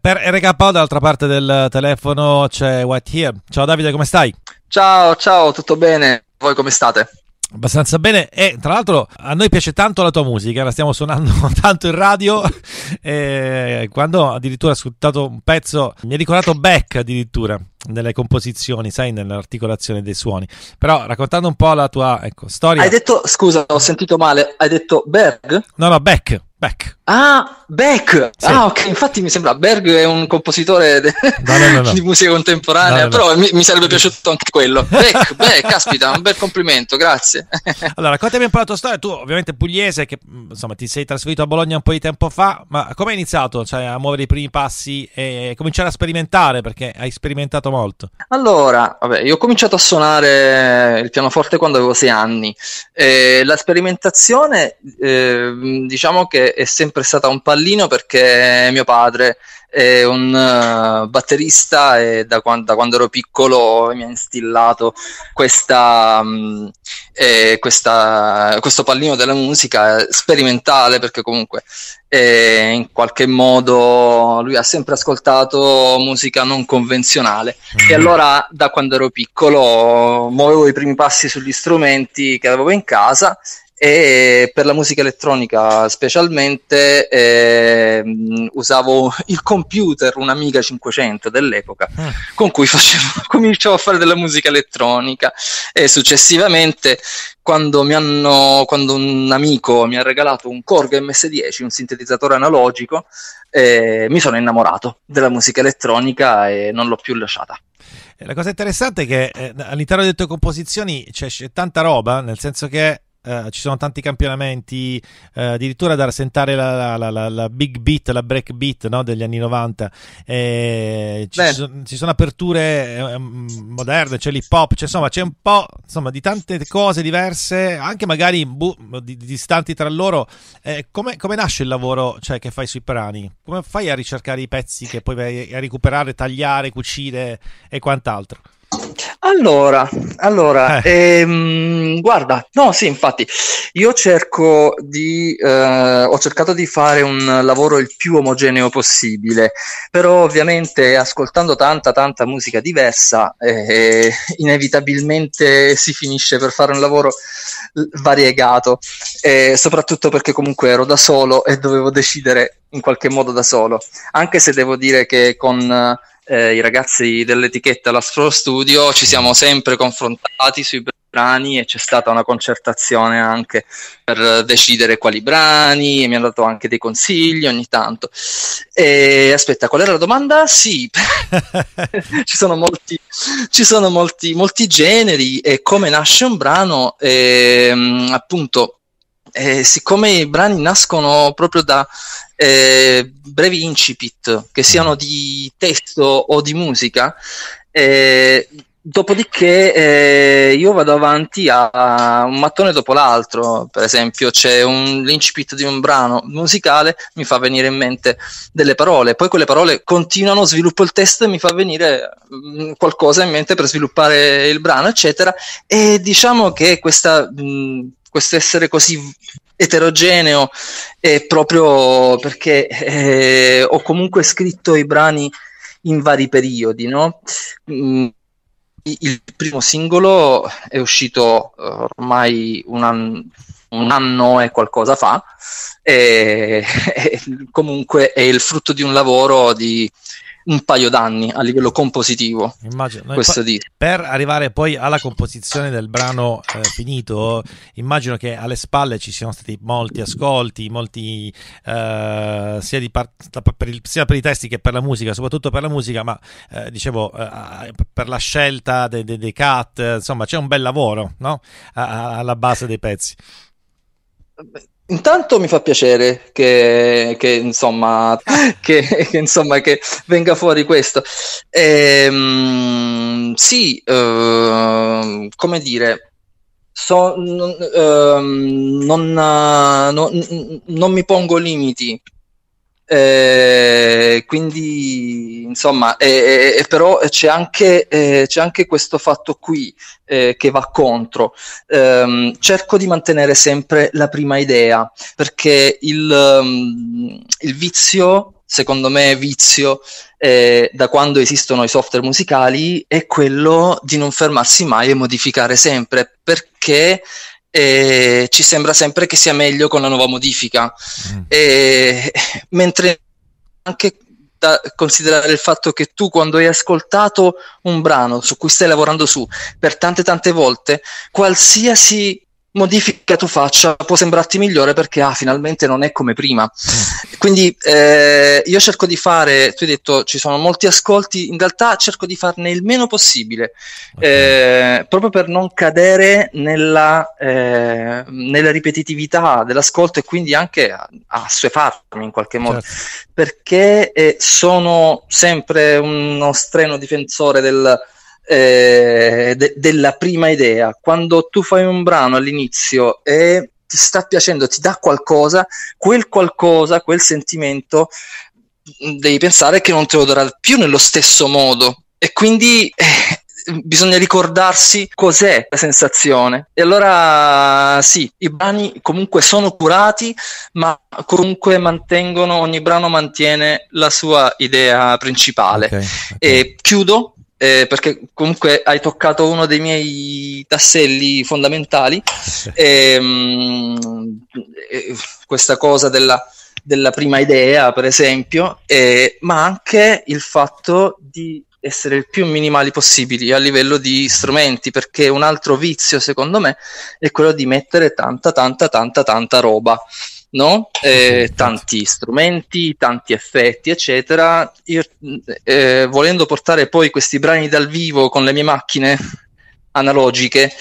Per RK dall'altra parte del telefono c'è White Here. Ciao Davide, come stai? Ciao, ciao, tutto bene? Voi come state? abbastanza bene e tra l'altro a noi piace tanto la tua musica, la stiamo suonando tanto in radio e quando addirittura ho ascoltato un pezzo mi ha ricordato Beck addirittura nelle composizioni, sai, nell'articolazione dei suoni. Però raccontando un po' la tua ecco, storia. Hai detto, scusa, ho sentito male, hai detto Berg? No, no, Beck. Beck. Ah, Beck! Sì. Ah, ok, infatti mi sembra Berg è un compositore de- no, no, no, di musica contemporanea, però mi, mi, sarebbe piaciuto anche quello. Beck, Beck, caspita, un bel complimento, grazie. allora, raccontami un po' la tua storia, tu ovviamente pugliese, che mm, insomma ti sei trasferito a Bologna un po' di tempo fa, ma come hai iniziato cioè, a muovere i primi passi e cominciare a sperimentare? Perché hai sperimentato molto? Allora, vabbè, io ho cominciato a suonare il pianoforte quando avevo sei anni. Eh, la sperimentazione, eh, diciamo che è sempre stata un pallino perché mio padre è un eh, batterista e da quando, da quando, ero piccolo mi ha instillato questa, um, eh, questa, questo pallino della musica sperimentale perché comunque eh, in qualche modo lui ha sempre ascoltato musica non convenzionale mm. e allora da quando ero piccolo muovevo i primi passi sugli strumenti che avevo in casa e per la musica elettronica specialmente eh, usavo il computer, un'amica 500 dell'epoca, ah. con cui facevo, cominciavo a fare della musica elettronica e successivamente quando, hanno, quando un amico mi ha regalato un Korg MS10, un sintetizzatore analogico, eh, mi sono innamorato della musica elettronica e non l'ho più lasciata. Eh, la cosa interessante è che eh, all'interno delle tue composizioni c'è, c'è tanta roba, nel senso che eh, ci sono tanti campionamenti, eh, addirittura da rasentare la, la, la, la, big beat, la break beat no? degli anni 90. Eh, ci, sono, ci, sono, aperture eh, eh, mm, moderne, c'è l'hip hop, cioè, insomma c'è un po' insomma, di tante cose diverse, anche magari bu- boh, di, di distanti tra loro. Eh, come, come nasce il lavoro cioè, che fai sui brani? Come fai a ricercare i pezzi che poi vai a recuperare, tagliare, cucire e quant'altro? Allora, allora eh. ehm, guarda, no, sì, infatti, io cerco di, eh, ho cercato di fare un lavoro il più omogeneo possibile, però ovviamente ascoltando tanta, tanta musica diversa, eh, inevitabilmente si finisce per fare un lavoro variegato, eh, soprattutto perché comunque ero da solo e dovevo decidere in qualche modo da solo, anche se devo dire che con eh, i ragazzi dell'etichetta Lastro Studio ci siamo sempre confrontati sui brani e c'è stata una concertazione anche per decidere quali brani e mi hanno dato anche dei consigli ogni tanto. E, aspetta, qual era la domanda? Sì, ci sono, molti, ci sono molti, molti generi e come nasce un brano, e, ehm, appunto eh, siccome i brani nascono proprio da eh, brevi incipit, che siano mm. di testo o di musica, eh, dopodiché eh, io vado avanti a, a, un mattone dopo l'altro, per esempio c'è un, l'incipit di un brano musicale, mi fa venire in mente delle parole, poi quelle parole continuano, sviluppo il testo e mi fa venire mh, mm, qualcosa in mente per sviluppare il brano, eccetera, e diciamo che questa... Mh, mm, questo essere così eterogeneo è proprio perché eh, ho comunque scritto i brani in vari periodi, no? Mm, il primo singolo è uscito eh, ormai un anno, un anno e qualcosa fa, e, e comunque è il frutto di un lavoro di un paio d'anni a livello compositivo. Immagino, questo disco. Per arrivare poi alla composizione del brano eh, finito, immagino che alle spalle ci siano stati molti ascolti, molti eh, sia, par- per il, sia, per i testi che per la musica, soprattutto per la musica, ma eh, dicevo eh, per la scelta dei, dei, dei cut, insomma c'è un bel lavoro no? a- alla base dei pezzi. Intanto mi fa piacere che, che, insomma, ah. che, che insomma, che, venga fuori questo. Ehm, sì, uh, come dire, so, non, uh, non, uh, no, non mi pongo limiti eh, quindi, insomma, eh, eh, però c'è anche, eh, c'è anche, questo fatto qui eh, che va contro. Ehm, cerco di mantenere sempre la prima idea, perché il, um, il vizio secondo me vizio eh, da quando esistono i software musicali è quello di non fermarsi mai e modificare sempre perché eh, ci sembra sempre che sia meglio con la nuova modifica mm. e, mentre anche da considerare il fatto che tu quando hai ascoltato un brano su cui stai lavorando su per tante tante volte, qualsiasi modifica tu faccia può sembrarti migliore perché ah, finalmente non è come prima. Mm. Quindi eh, io cerco di fare, tu hai detto ci sono molti ascolti, in realtà cerco di farne il meno possibile, okay. eh, proprio per non cadere nella, eh, nella ripetitività dell'ascolto e quindi anche a, a in qualche modo, certo. perché eh, sono sempre uno streno difensore del eh, de- della prima idea. Quando tu fai un brano all'inizio e ti sta piacendo, ti dà qualcosa, quel qualcosa, quel sentimento, mm, devi pensare che non te lo darà più nello stesso modo. E quindi eh, bisogna ricordarsi cos'è la sensazione. E allora sì, i brani comunque sono curati, ma comunque mantengono, ogni brano mantiene la sua idea principale. Okay, okay. E chiudo eh, perché comunque hai toccato uno dei miei tasselli fondamentali. E, ehm, mh, eh, questa cosa della, della, prima idea, per esempio, e, eh, ma anche il fatto di essere il più minimali possibili a livello di strumenti, perché un altro vizio, secondo me, è quello di mettere tanta, tanta, tanta, tanta roba no? Eh, tanti strumenti, tanti effetti, eccetera. Io, eh, volendo portare poi questi brani dal vivo con le mie macchine analogiche,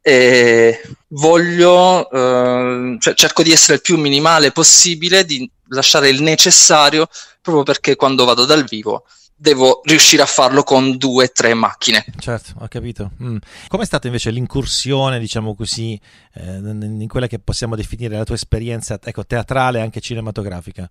eh, voglio, eh, cioè, cerco di essere il più minimale possibile, di lasciare il necessario, proprio perché quando vado dal vivo devo riuscire a farlo con due, tre macchine. Certo, ho capito. Mm. Com'è stata invece l'incursione, diciamo così, eh, in quella che possiamo definire la tua esperienza ecco, teatrale e anche cinematografica?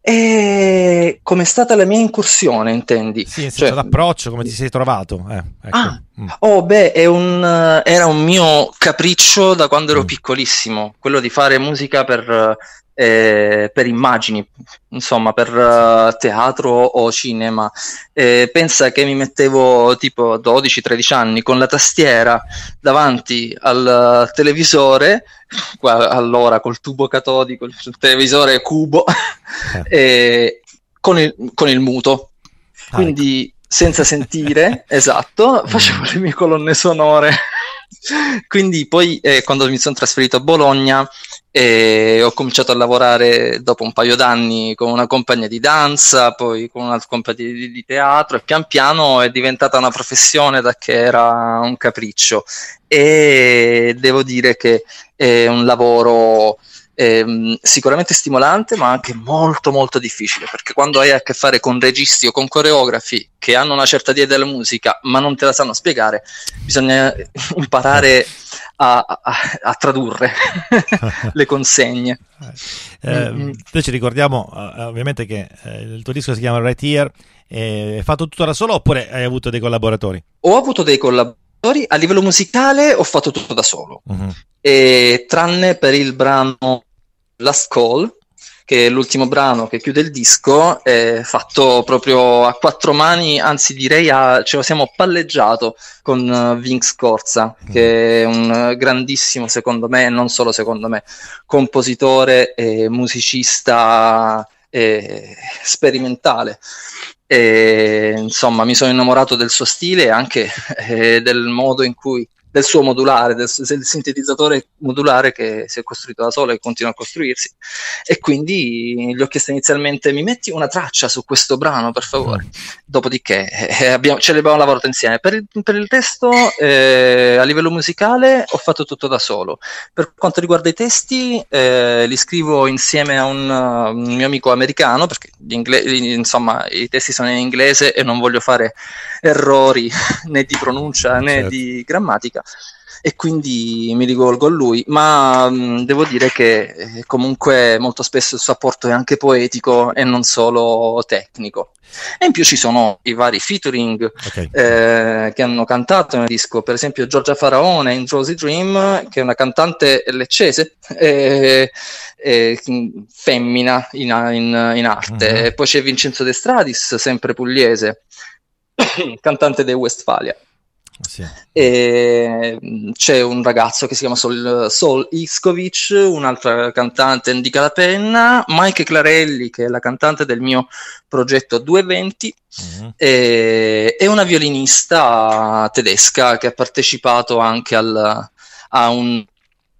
E eh, com'è stata la mia incursione, intendi? Sì, cioè, l'approccio, come ti sei trovato? Eh, ecco. ah, mm. oh, beh, un, era un mio capriccio da quando ero mm. piccolissimo, quello di fare musica per, eh, per immagini, insomma, per uh, teatro o cinema. Eh, pensa che mi mettevo tipo 12-13 anni con la tastiera davanti al televisore, qua, allora col tubo catodico, il televisore cubo, eh. con, il, con, il, muto. Ah, Quindi ecco. senza sentire, esatto, mm. facevo le mie colonne sonore. Quindi poi eh, quando mi sono trasferito a Bologna eh, ho cominciato a lavorare dopo un paio d'anni con una compagnia di danza, poi con un'altra compagnia di, di teatro e pian piano è diventata una professione da che era un capriccio e devo dire che è un lavoro ehm, sicuramente stimolante ma anche molto molto difficile perché quando hai a che fare con registi o con coreografi che hanno una certa idea della musica ma non te la sanno spiegare bisogna imparare a, a, a tradurre le consegne eh, mm-hmm. noi ci ricordiamo eh, ovviamente che eh, il tuo disco si chiama Right Here hai eh, fatto tutto da solo oppure hai avuto dei collaboratori? ho avuto dei collaboratori a livello musicale ho fatto tutto da solo. Uh-huh e, tranne per il brano Last Call, che è l'ultimo brano che chiude il disco, è fatto proprio a quattro mani, anzi direi a, ce lo siamo palleggiato con uh, eh, Vinx Corsa, mm. che è un grandissimo, secondo me, e non solo secondo me, compositore e musicista e sperimentale. E, insomma, mi sono innamorato del suo stile e anche eh, del modo in cui del suo modulare, del, del sintetizzatore modulare che si è costruito da solo e continua a costruirsi. E quindi gli ho chiesto inizialmente: mi metti una traccia su questo brano, per favore? Mm. Dopodiché eh, eh abbiamo, ce l'abbiamo lavorato insieme. Per il, per il testo, eh, a livello musicale, ho fatto tutto da solo. Per quanto riguarda i testi, eh, li scrivo insieme a un, un mio amico americano, perché ingle- insomma, i testi sono in inglese e non voglio fare errori né di pronuncia né certo. di grammatica e quindi mi rivolgo a lui, ma mh, mm, devo dire che eh, comunque molto spesso il suo apporto è anche poetico e non solo tecnico. E in più ci sono i vari featuring okay. eh, che hanno cantato nel disco, per esempio Giorgia Faraone in Josie Dream, che è una cantante leccese, eh, eh, mm, femmina in, in, in arte. Mm-hmm. Poi c'è Vincenzo De Stradis, sempre pugliese, cantante dei Westfalia. Sì. E mm, c'è un ragazzo che si chiama Sol, Sol Iskovic, un'altra cantante Indica la Penna, Mike Clarelli che è la cantante del mio progetto 220 mm-hmm. e, e, una violinista tedesca che ha partecipato anche al, a un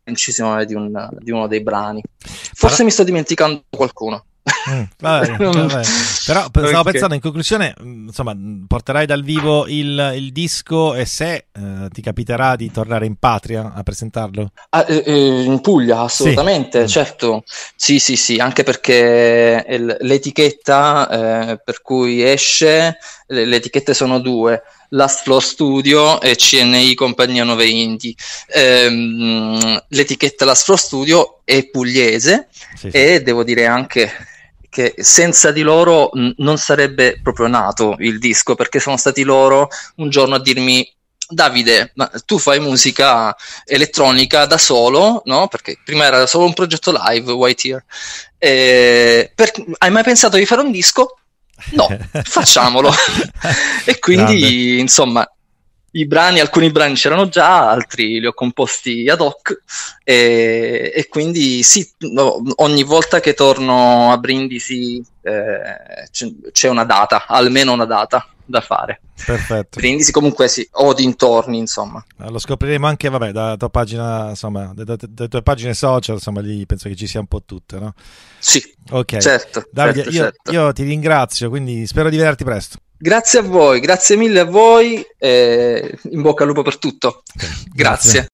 incisione di, un, di, uno dei brani. Forse Par- mi sto dimenticando qualcuno. Mm, vabbè, vabbè. Però okay. pensando in conclusione, mm, insomma, mm, porterai dal vivo il, il disco e se eh, ti capiterà di tornare in patria a presentarlo? Ah, eh, eh in Puglia, assolutamente, sì. Mm. certo. Sì, sì, sì, anche perché l'etichetta eh, per cui esce, le etichette sono due. Last Flow Studio e CNI Compagnia 9 Indie. Ehm, l'etichetta Last Flow Studio è pugliese sì, sì. e devo dire anche che senza di loro non sarebbe proprio nato il disco, perché sono stati loro un giorno a dirmi Davide, ma tu fai musica elettronica da solo, no? Perché prima era solo un progetto live, White Ear. per, hai mai pensato di fare un disco? No, facciamolo. e quindi, Grande. insomma, i brani, alcuni brani c'erano già, altri li ho composti ad hoc e, e quindi sì, no, ogni volta che torno a Brindisi eh, c'è una data, almeno una data da fare. Perfetto. Brindisi comunque sì, o dintorni insomma. Eh, lo scopriremo anche, vabbè, dalla tua pagina, insomma, dalle tue pagine social, insomma, lì penso che ci sia un po' tutto, no? Sì. Ok. Certo. Davide, certo, io, certo. io ti ringrazio, quindi spero di vederti presto. Grazie a voi, grazie mille a voi, e eh, in bocca al lupo per tutto. Grazie. grazie.